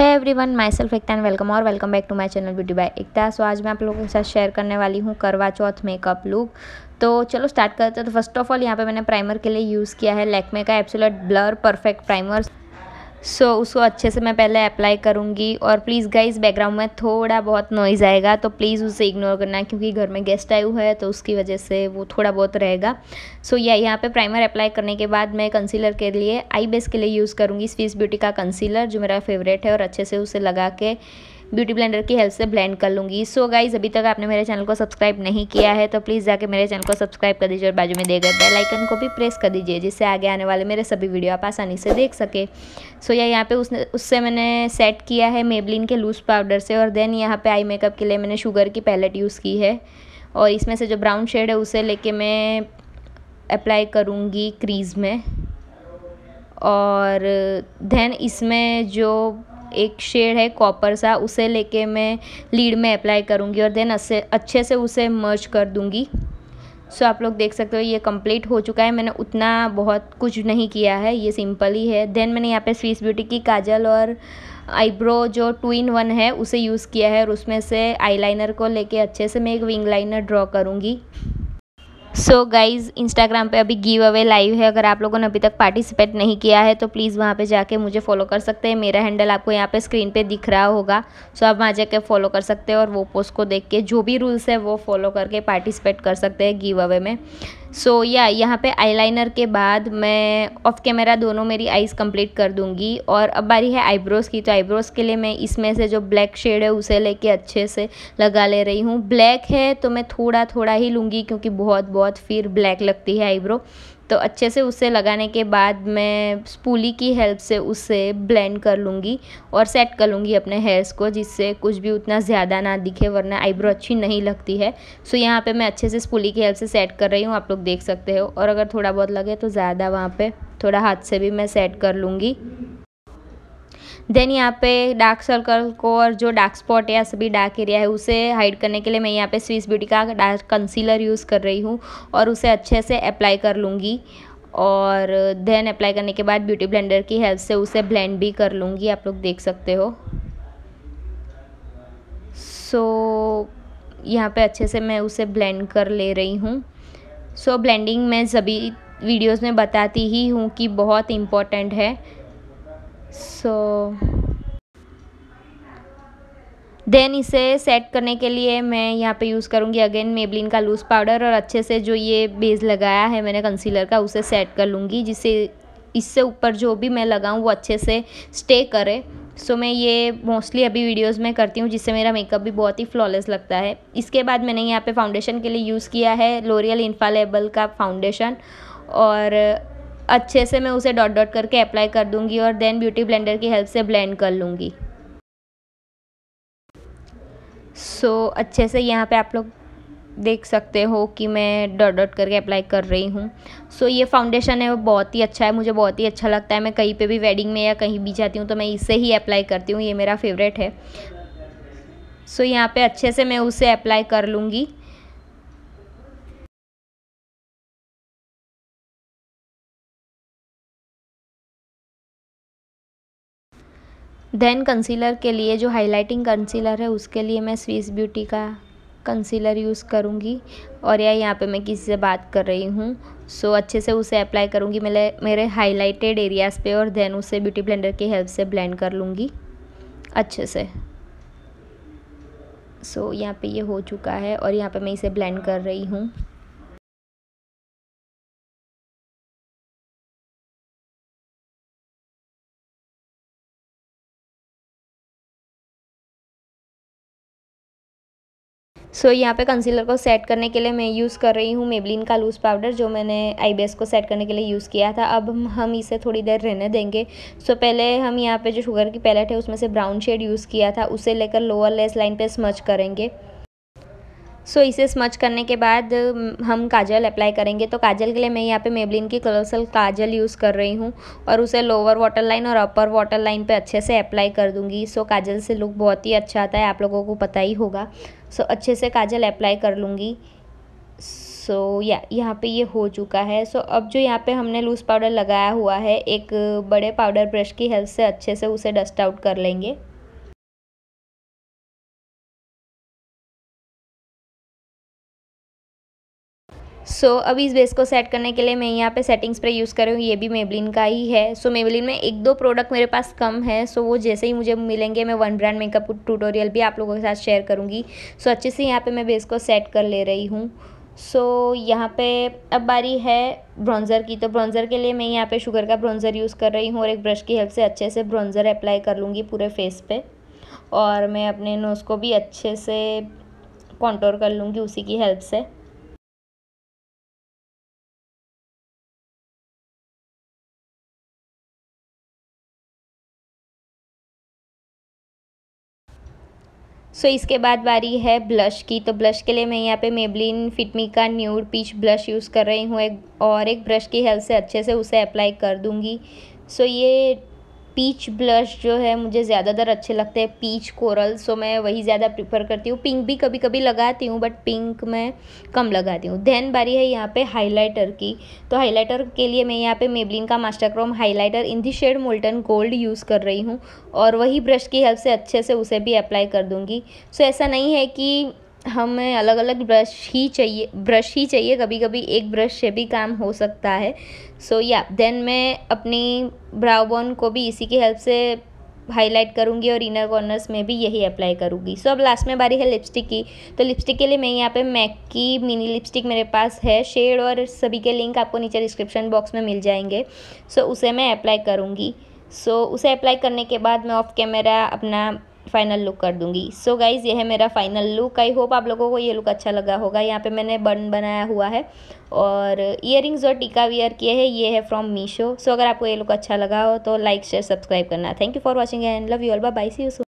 है everyone myself Ekta and welcome और welcome back to my channel beauty by Ekta so आज मैं आप लोगों के साथ शेयर करने वाली हूँ करवा चौथ मेकअप लुक तो चलो स्टार्ट करते हैं तो फर्स्ट ऑफ ऑल यहाँ पे मैंने प्राइमर के लिए यूज़ किया है लैकमे का absolute blur perfect primer so so, उसको अच्छे से मैं पहले अप्लाई करूँगी और प्लीज़ गाइज बैकग्राउंड में थोड़ा बहुत नॉइज़ आएगा तो प्लीज़ उसे इग्नोर करना क्योंकि घर में गेस्ट आए हुए हैं तो उसकी वजह से वो थोड़ा बहुत रहेगा सो so, या यहाँ पे प्राइमर अप्लाई करने के बाद मैं कंसीलर के लिए आई बेस के लिए यूज़ करूँगी स्विस ब्यूटी का कंसीलर जो मेरा फेवरेट है और अच्छे से उसे लगा के ब्यूटी ब्लेंडर की हेल्प से ब्लेंड कर लूँगी सो गाइज अभी तक आपने मेरे चैनल को सब्सक्राइब नहीं किया है तो प्लीज़ जाकर मेरे चैनल को सब्सक्राइब कर दीजिए और बाजू में देकर गए बेलाइकन को भी प्रेस कर दीजिए जिससे आगे आने वाले मेरे सभी वीडियो आप आसानी से देख सके सो या यहाँ पे उसने उससे मैंने सेट किया है मेबलिन के लूज़ पाउडर से और देन यहाँ पे आई मेकअप के लिए मैंने शुगर की पैलेट यूज़ की है और इसमें से जो ब्राउन शेड है उसे लेके मैं अप्लाई करूँगी क्रीज़ में और देन इसमें जो एक शेड है कॉपर सा उसे लेके मैं लीड में अप्लाई करूँगी और देन अच्छे अच्छे से उसे मर्ज कर दूँगी सो so, आप लोग देख सकते हो ये कंप्लीट हो चुका है मैंने उतना बहुत कुछ नहीं किया है ये सिंपल ही है देन मैंने यहाँ पे स्वीस ब्यूटी की काजल और आईब्रो जो टू इन वन है उसे यूज़ किया है और उसमें से आईलाइनर को लेके अच्छे से मैं एक विंग लाइनर ड्रॉ करूँगी सो गाइज़ इंस्टाग्राम पे अभी गिव अवे लाइव है अगर आप लोगों ने अभी तक पार्टिसिपेट नहीं किया है तो प्लीज़ वहाँ पे जाके मुझे फॉलो कर सकते हैं मेरा हैंडल आपको यहाँ पे स्क्रीन पे दिख रहा होगा सो so आप वहाँ जाके फॉलो कर सकते हैं और वो पोस्ट को देख के जो भी रूल्स है वो फॉलो करके पार्टिसिपेट कर सकते हैं गिव अवे में सो so, या yeah, यहाँ पे आईलाइनर के बाद मैं ऑफ कैमरा दोनों मेरी आईज़ कंप्लीट कर दूँगी और अब बारी है आईब्रोज़ की तो आईब्रोज़ के लिए मैं इसमें से जो ब्लैक शेड है उसे लेके अच्छे से लगा ले रही हूँ ब्लैक है तो मैं थोड़ा थोड़ा ही लूँगी क्योंकि बहुत बहुत फिर ब्लैक लगती है आईब्रो तो अच्छे से उसे लगाने के बाद मैं स्पूली की हेल्प से उसे ब्लेंड कर लूँगी और सेट कर लूँगी अपने हेयर्स को जिससे कुछ भी उतना ज़्यादा ना दिखे वरना आईब्रो अच्छी नहीं लगती है सो यहाँ पे मैं अच्छे से स्पूली की हेल्प से सेट कर रही हूँ आप लोग देख सकते हो और अगर थोड़ा बहुत लगे तो ज़्यादा वहाँ पर थोड़ा हाथ से भी मैं सेट कर लूँगी देन यहाँ पे डार्क सर्कल को और जो डार्क स्पॉट या सभी डार्क एरिया है उसे हाइड करने के लिए मैं यहाँ पे स्विस ब्यूटी का डार्क कंसीलर यूज़ कर रही हूँ और उसे अच्छे से अप्लाई कर लूँगी और देन अप्लाई करने के बाद ब्यूटी ब्लेंडर की हेल्प से उसे ब्लेंड भी कर लूँगी आप लोग देख सकते हो सो so, यहाँ पे अच्छे से मैं उसे ब्लेंड कर ले रही हूँ सो ब्लेंडिंग मैं सभी वीडियोस में बताती ही हूँ कि बहुत इम्पॉर्टेंट है सो देन इसे सेट करने के लिए मैं यहाँ पे यूज़ करूँगी अगेन मेबलिन का लूज़ पाउडर और अच्छे से जो ये बेस लगाया है मैंने कंसीलर का उसे सेट कर लूँगी जिससे इससे ऊपर जो भी मैं लगाऊँ वो अच्छे से स्टे करे सो so, मैं ये मोस्टली अभी वीडियोस में करती हूँ जिससे मेरा मेकअप भी बहुत ही फ्लॉलेस लगता है इसके बाद मैंने यहाँ पे फाउंडेशन के लिए यूज़ किया है लोरियल इन्फालेबल का फाउंडेशन और अच्छे से मैं उसे डॉट डॉट करके अप्लाई कर दूंगी और देन ब्यूटी ब्लेंडर की हेल्प से ब्लेंड कर लूँगी सो so, अच्छे से यहाँ पे आप लोग देख सकते हो कि मैं डॉट डॉट करके अप्लाई कर रही हूँ सो so, ये फाउंडेशन है वो बहुत ही अच्छा है मुझे बहुत ही अच्छा लगता है मैं कहीं पे भी वेडिंग में या कहीं भी जाती हूँ तो मैं इसे ही अप्लाई करती हूँ ये मेरा फेवरेट है सो so, यहाँ पे अच्छे से मैं उसे अप्लाई कर लूँगी देन कंसीलर के लिए जो हाइलाइटिंग कंसीलर है उसके लिए मैं स्विस ब्यूटी का कंसीलर यूज़ करूँगी और या यहाँ पे मैं किसी से बात कर रही हूँ सो so, अच्छे से उसे अप्लाई करूँगी मेरे मेरे हाईलाइटेड एरियाज़ पे और देन उसे ब्यूटी ब्लेंडर की हेल्प से ब्लेंड कर लूँगी अच्छे से सो so, यहाँ पे ये यह हो चुका है और यहाँ पे मैं इसे ब्लेंड कर रही हूँ सो so, यहाँ पे कंसीलर को सेट करने के लिए मैं यूज़ कर रही हूँ मेबलिन का लूज़ पाउडर जो मैंने आई को सेट करने के लिए यूज़ किया था अब हम इसे थोड़ी देर रहने देंगे सो so, पहले हम यहाँ पे जो शुगर की पैलेट है उसमें से ब्राउन शेड यूज़ किया था उसे लेकर लोअर लेस लाइन पे स्मच करेंगे सो इसे स्मच करने के बाद हम काजल अप्लाई करेंगे तो काजल के लिए मैं यहाँ पे मेबलिन की कलरसल काजल यूज़ कर रही हूँ और उसे लोअर वाटर लाइन और अपर वाटर लाइन पे अच्छे से अप्लाई कर दूँगी सो काजल से लुक बहुत ही अच्छा आता है आप लोगों को पता ही होगा सो अच्छे से काजल अप्लाई कर लूँगी सो या यहाँ पे ये हो चुका है सो अब जो यहाँ पे हमने लूज़ पाउडर लगाया हुआ है एक बड़े पाउडर ब्रश की हेल्प से अच्छे से उसे डस्ट आउट कर लेंगे सो so, अभी इस बेस को सेट करने के लिए मैं यहाँ पे सेटिंग्स पर यूज़ कर रही हूँ ये भी मेबलिन का ही है सो so, मेबलिन में एक दो प्रोडक्ट मेरे पास कम है सो so, वो जैसे ही मुझे मिलेंगे मैं वन ब्रांड मेकअप ट्यूटोरियल भी आप लोगों के साथ शेयर करूँगी सो so, अच्छे से यहाँ पे मैं बेस को सेट कर ले रही हूँ सो so, यहाँ पे अब बारी है ब्रॉन्ज़र की तो ब्रॉन्ज़र के लिए मैं यहाँ पे शुगर का ब्रॉन्ज़र यूज़ कर रही हूँ और एक ब्रश की हेल्प से अच्छे से ब्रॉन्ज़र अप्लाई कर लूँगी पूरे फेस पे और मैं अपने नोज़ को भी अच्छे से कॉन्टोर कर लूँगी उसी की हेल्प से सो इसके बाद बारी है ब्लश की तो ब्लश के लिए मैं यहाँ पे मेबलिन फिटमी का न्यूड पीच ब्लश यूज़ कर रही हूँ एक और एक ब्रश की हेल्प से अच्छे से उसे अप्लाई कर दूँगी सो ये पीच ब्लश जो है मुझे ज़्यादातर अच्छे लगते हैं पीच कोरल सो मैं वही ज़्यादा प्रिफर करती हूँ पिंक भी कभी कभी लगाती हूँ बट पिंक मैं कम लगाती हूँ देन बारी है यहाँ पे हाइलाइटर की तो हाइलाइटर के लिए मैं यहाँ पे मेबलिन का master chrome highlighter in the shade molten gold use कर रही हूँ और वही ब्रश की हेल्प से अच्छे से उसे भी अप्लाई कर दूँगी सो ऐसा नहीं है कि हमें अलग अलग ब्रश ही चाहिए ब्रश ही चाहिए कभी कभी एक ब्रश से भी काम हो सकता है सो या देन मैं अपनी ब्राउ बोन को भी इसी की हेल्प से हाईलाइट करूँगी और इनर कॉर्नर्स में भी यही अप्लाई करूँगी सो so, अब लास्ट में बारी है लिपस्टिक की तो लिपस्टिक के लिए मैं यहाँ पे मैक की मिनी लिपस्टिक मेरे पास है शेड और सभी के लिंक आपको नीचे डिस्क्रिप्शन बॉक्स में मिल जाएंगे सो so, उसे मैं अप्लाई करूँगी सो so, उसे अप्लाई करने के बाद मैं ऑफ कैमरा अपना फाइनल लुक कर दूंगी सो so गाइज़ ये है मेरा फाइनल लुक आई होप आप लोगों को ये लुक अच्छा लगा होगा यहाँ पे मैंने बन बनाया हुआ है और इयर और टीका वियर किए हैं ये है फ्रॉम मीशो सो so अगर आपको ये लुक अच्छा लगा हो तो लाइक शेयर सब्सक्राइब करना thank you for watching and love you all bye see you